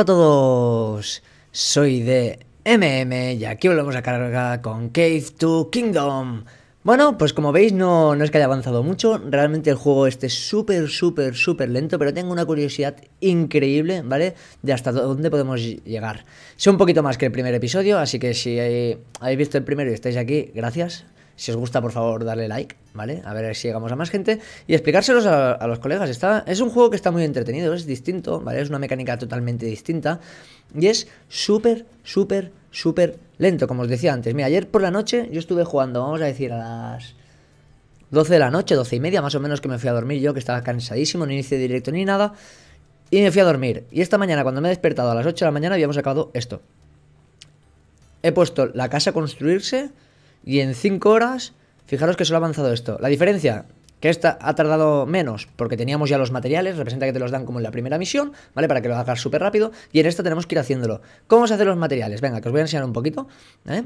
Hola a todos, soy de MM y aquí volvemos a cargar con Cave to Kingdom. Bueno, pues como veis no, no es que haya avanzado mucho, realmente el juego esté súper, súper, súper lento, pero tengo una curiosidad increíble, ¿vale? De hasta dónde podemos llegar. Soy un poquito más que el primer episodio, así que si habéis visto el primero y estáis aquí, gracias, si os gusta, por favor, darle like, ¿vale? A ver si llegamos a más gente y explicárselos a, los colegas. Está, es un juego que está muy entretenido, es distinto, ¿vale? Es una mecánica totalmente distinta y es súper, súper, súper lento, como os decía antes. Mira, ayer por la noche yo estuve jugando, vamos a decir, a las 12 de la noche, 12 y media más o menos, que me fui a dormir yo, que estaba cansadísimo, no hice directo ni nada. Y me fui a dormir. Y esta mañana, cuando me he despertado a las 8 de la mañana, habíamos sacado esto. He puesto la casa a construirse y en 5 horas, fijaros que solo ha avanzado esto. La diferencia, que esta ha tardado menos porque teníamos ya los materiales, representa que te los dan como en la primera misión, ¿vale? Para que lo hagas súper rápido. Y en esta tenemos que ir haciéndolo. ¿Cómo se hacen los materiales? Venga, que os voy a enseñar un poquito, ¿vale? ¿eh?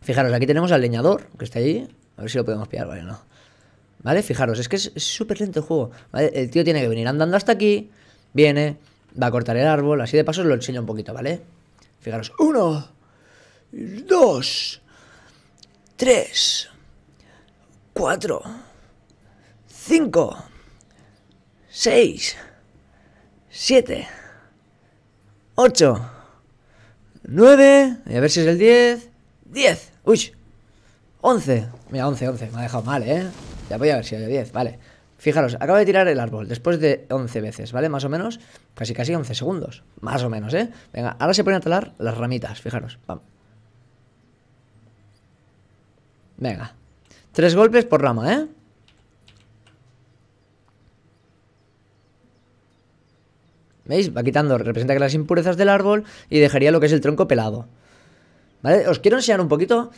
Fijaros, aquí tenemos al leñador, que está allí. A ver si lo podemos pillar, vale, no. ¿Vale? Fijaros, es que es súper lento el juego. ¿vale? El tío tiene que venir andando hasta aquí. Viene, va a cortar el árbol. Así de paso os lo enseño un poquito, ¿vale? Fijaros, uno, dos, 3, 4, 5, 6, 7, 8, 9, y a ver si es el 10, 10, uy, 11, mira, 11, 11, me ha dejado mal, ¿eh? Ya voy a ver si hay 10, vale. Fijaros, acabo de tirar el árbol después de 11 veces, ¿vale? Más o menos, casi casi 11 segundos, más o menos, ¿eh? Venga, ahora se ponen a talar las ramitas, fijaros, vamos. Venga. Tres golpes por rama, ¿eh? ¿Veis? Va quitando, representa que las impurezas del árbol y dejaría lo que es el tronco pelado. ¿Vale? Os quiero enseñar un poquito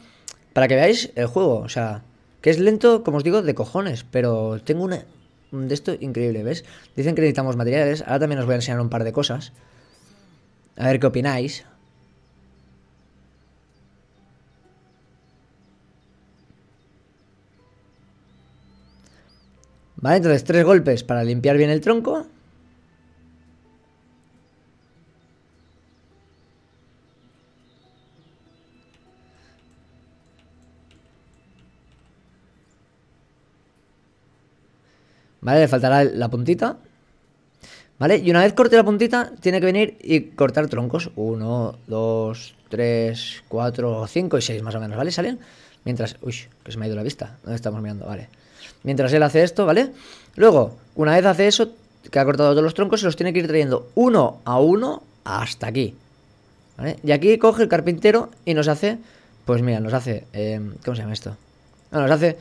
para que veáis el juego. O sea, que es lento, como os digo, de cojones, pero tengo un de esto increíble, ¿ves? Dicen que necesitamos materiales. Ahora también os voy a enseñar un par de cosas. A ver qué opináis. Vale, entonces tres golpes para limpiar bien el tronco. Vale, le faltará la puntita. Vale, y una vez corte la puntita, tiene que venir y cortar troncos. Uno, dos, tres, cuatro, cinco y seis más o menos, ¿vale? Salen. Mientras... Uy, que se me ha ido la vista. ¿Dónde estamos mirando? Vale mientras él hace esto, ¿vale? Luego, una vez hace eso, que ha cortado todos los troncos, se los tiene que ir trayendo uno a uno hasta aquí. ¿Vale? Y aquí coge el carpintero y nos hace, pues mira, nos hace, eh, ¿cómo se llama esto? Ah, nos hace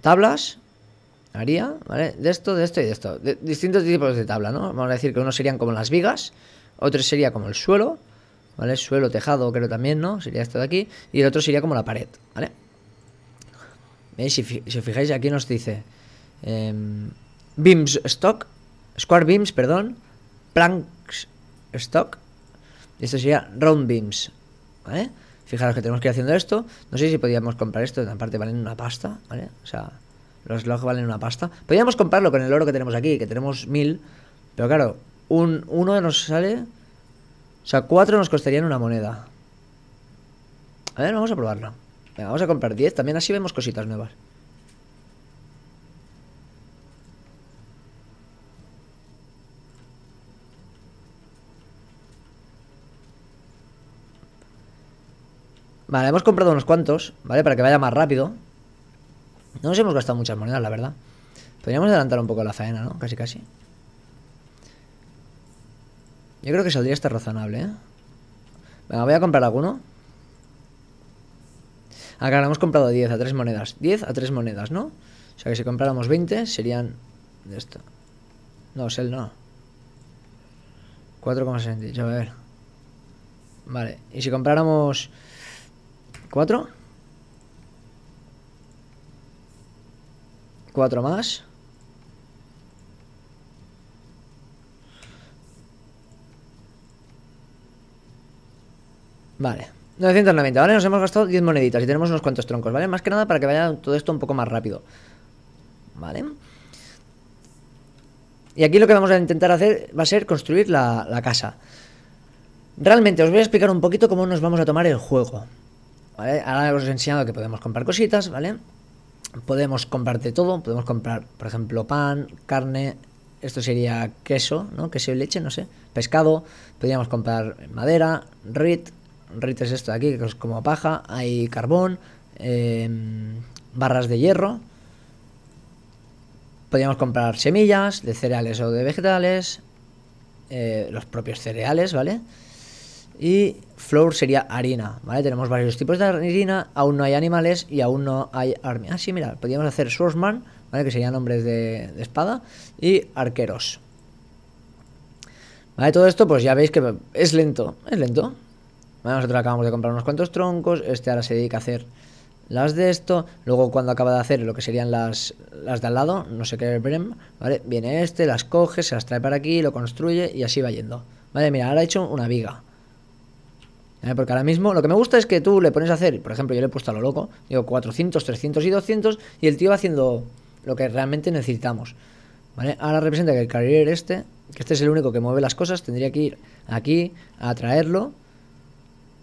tablas, haría, ¿vale? De esto, de esto y de esto. distintos tipos de tabla, ¿no? Vamos a decir que unos serían como las vigas, otros sería como el suelo, ¿vale? Suelo, tejado, creo también, ¿no? Sería esto de aquí. Y el otro sería como la pared, ¿vale? Si, os fijáis, aquí nos dice em, Beams Stock, Square Beams, perdón, Planks Stock, y esto sería Round Beams, Fijaros que tenemos que ir haciendo esto. No sé si podíamos comprar esto, de parte valen una pasta, ¿vale? O sea, los logs valen una pasta. Podríamos comprarlo con el oro que tenemos aquí, que tenemos mil, pero claro, un, uno nos sale... O sea, cuatro nos costarían una moneda. A ver, vamos a probarlo. Venga, vamos a comprar 10. También así vemos cositas nuevas. Vale, hemos comprado unos cuantos, ¿vale? Para que vaya más rápido. No nos hemos gastado muchas monedas, la verdad. Podríamos adelantar un poco la faena, ¿no? Casi, casi. Yo creo que saldría estar razonable, ¿eh? Venga, voy a comprar alguno. Acá hemos comprado 10 a 3 monedas. 10 a 3 monedas, ¿no? O sea que si compráramos 20 serían... De esto. No, es él no. 4,68, a ver. Vale, y si compráramos... ¿4? 4 más. Vale. 990. Ahora nos hemos gastado 10 moneditas y tenemos unos cuantos troncos, ¿vale? Más que nada para que vaya todo esto un poco más rápido. ¿Vale? Y aquí lo que vamos a intentar hacer va a ser construir la, casa. Realmente os voy a explicar un poquito cómo nos vamos a tomar el juego. ¿Vale? Ahora os he enseñado que podemos comprar cositas, ¿vale? Podemos comprar de todo. Podemos comprar, por ejemplo, pan, carne, esto sería queso, ¿no? Queso y leche, no sé. Pescado. Podríamos comprar madera, rit, Rites esto de aquí, que es como paja, hay carbón, em, barras de hierro. Podríamos comprar semillas de cereales o de vegetales, eh, los propios cereales, ¿vale? Y flour sería harina, ¿vale? Tenemos varios tipos de harina, aún no hay animales y aún no hay armas. Ah, sí, mira, podríamos hacer swordsman, ¿vale? Que serían hombres de espada y arqueros. Vale, todo esto pues ya veis que es lento, es lento, bueno, nosotros acabamos de comprar unos cuantos troncos, este ahora se dedica a hacer las de esto, luego cuando acaba de hacer lo que serían las, las de al lado, no sé qué Brem, ¿vale? Viene este, las coge, se las trae para aquí, lo construye y así va yendo. Vale, mira, ahora ha hecho una viga. Porque ahora mismo lo que me gusta es que tú le pones a hacer, por ejemplo, yo le he puesto a lo loco, digo 400, 300 y 200 y el tío va haciendo lo que realmente necesitamos. ¿Vale? Ahora representa que el carrier este, que este es el único que mueve las cosas, tendría que ir aquí a traerlo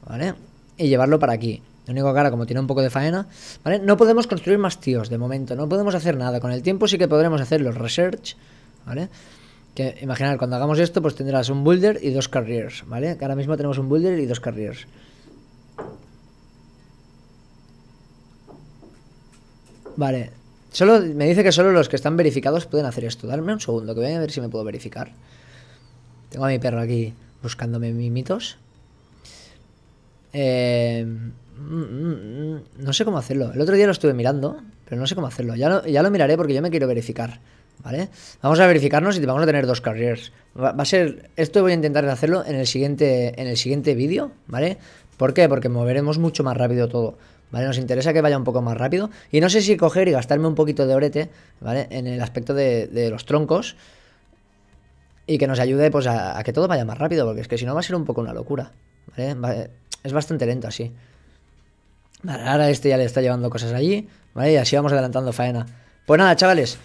¿vale? Y llevarlo para aquí. Lo único que ahora, como tiene un poco de faena, ¿vale? No podemos construir más tíos de momento, no podemos hacer nada. Con el tiempo sí que podremos hacer los research, ¿vale? Que imaginar, cuando hagamos esto, pues tendrás un builder y dos carriers, ¿vale? Que ahora mismo tenemos un builder y dos carriers. Vale. Solo, me dice que solo los que están verificados pueden hacer esto. Darme un segundo, que voy a ver si me puedo verificar. Tengo a mi perro aquí buscándome mimitos. Eh, no sé cómo hacerlo. El otro día lo estuve mirando, pero no sé cómo hacerlo. Ya lo, ya lo miraré porque yo me quiero verificar. ¿Vale? Vamos a verificarnos y vamos a tener dos carriers. Va, a ser. Esto voy a intentar hacerlo en el siguiente. En el siguiente vídeo, ¿vale? ¿Por qué? Porque moveremos mucho más rápido todo. ¿Vale? Nos interesa que vaya un poco más rápido. Y no sé si coger y gastarme un poquito de orete, ¿vale? En el aspecto de, los troncos. Y que nos ayude pues a, que todo vaya más rápido. Porque es que si no va a ser un poco una locura. ¿Vale? Va, es bastante lento así. Vale, ahora este ya le está llevando cosas allí. Vale, y así vamos adelantando faena. Pues nada, chavales.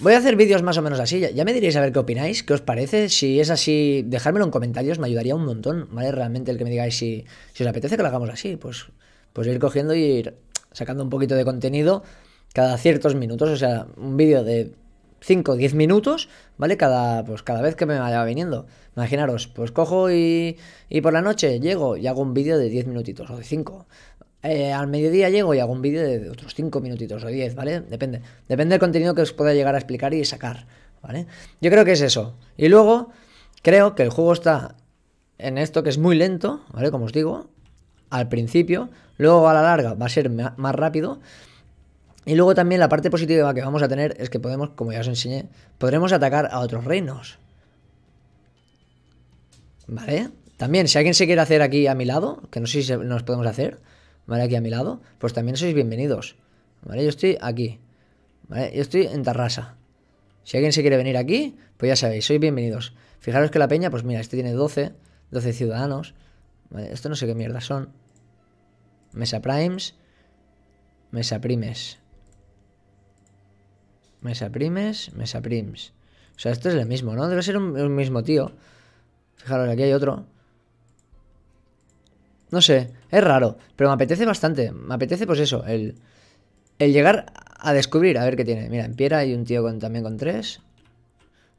Voy a hacer vídeos más o menos así. Ya, me diréis a ver qué opináis, qué os parece. Si es así, dejármelo en comentarios, me ayudaría un montón, ¿vale? Realmente el que me digáis si, si os apetece que lo hagamos así, pues, pues ir cogiendo y ir sacando un poquito de contenido cada ciertos minutos. O sea, un vídeo de 5 o 10 minutos, ¿vale? Cada, pues cada vez que me vaya viniendo. Imaginaros, pues cojo y, y por la noche llego y hago un vídeo de 10 minutitos o de 5. Eh, al mediodía llego y hago un vídeo de otros 5 minutitos o 10, ¿vale? Depende. Depende del contenido que os pueda llegar a explicar y sacar, ¿vale? Yo creo que es eso. Y luego, creo que el juego está en esto que es muy lento, ¿vale? Como os digo, al principio. Luego a la larga va a ser más rápido. Y luego también la parte positiva que vamos a tener es que podemos, como ya os enseñé, podremos atacar a otros reinos. ¿Vale? También, si alguien se quiere hacer aquí a mi lado, que no sé si nos podemos hacer, ¿vale? Aquí a mi lado, pues también sois bienvenidos. ¿Vale? Yo estoy aquí. ¿Vale? Yo estoy en Tarrasa. Si alguien se quiere venir aquí, pues ya sabéis, sois bienvenidos. Fijaros que la peña, pues mira, este tiene 12, 12 ciudadanos. ¿Vale? Esto no sé qué mierda son. Mesa Primes. Mesa Primes. Primes, Mesa Mesa primes. O sea, esto es el mismo, ¿no? Debe ser un, mismo tío. Fijaros, aquí hay otro. No sé, es raro, pero me apetece bastante. Me apetece, pues eso, el, el llegar a descubrir, a ver qué tiene. Mira, en piedra hay un tío con, también con tres.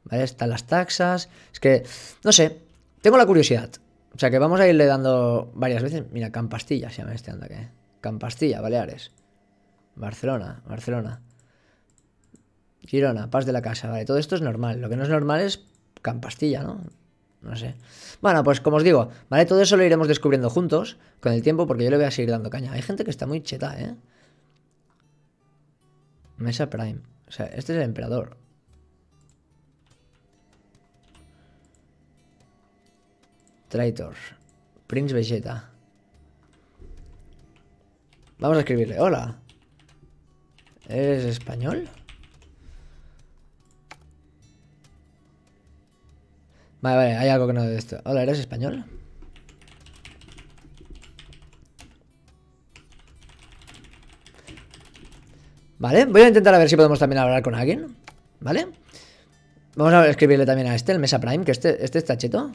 ¿Vale? Están las taxas. Es que, no sé, tengo la curiosidad. O sea, que vamos a irle dando varias veces. Mira, Campastilla se llama este anda que. Campastilla, Baleares. Barcelona, Barcelona. Girona, Paz de la Casa, vale, todo esto es normal. Lo que no es normal es Campastilla, ¿no? No sé. Bueno, pues como os digo, ¿vale? Todo eso lo iremos descubriendo juntos con el tiempo porque yo le voy a seguir dando caña. Hay gente que está muy cheta, ¿eh? Mesa Prime. O sea, este es el emperador. Traitor. Prince Vegeta. Vamos a escribirle. Hola. ¿Es español? Vale, vale, hay algo que no de esto. Hola, ¿eres español? Vale, voy a intentar a ver si podemos también hablar con alguien. ¿Vale? Vamos a escribirle también a este, el Mesa Prime, que este, este está cheto.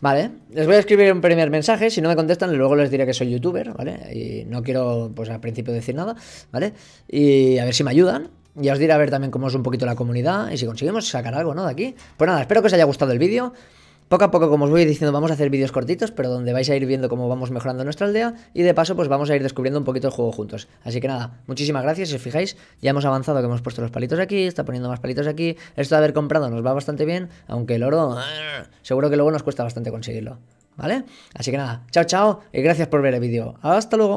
Vale, les voy a escribir un primer mensaje, si no me contestan luego les diré que soy youtuber, ¿vale? Y no quiero, pues al principio decir nada, ¿vale? Y a ver si me ayudan, y os diré a ver también cómo es un poquito la comunidad y si conseguimos sacar algo, ¿no? De aquí. Pues nada, espero que os haya gustado el vídeo. Poco a poco, como os voy diciendo, vamos a hacer vídeos cortitos, pero donde vais a ir viendo cómo vamos mejorando nuestra aldea y de paso pues vamos a ir descubriendo un poquito el juego juntos. Así que nada, muchísimas gracias, si os fijáis, ya hemos avanzado, que hemos puesto los palitos aquí, está poniendo más palitos aquí, esto de haber comprado nos va bastante bien, aunque el oro, seguro que luego nos cuesta bastante conseguirlo, ¿vale? Así que nada, chao chao y gracias por ver el vídeo. Hasta luego.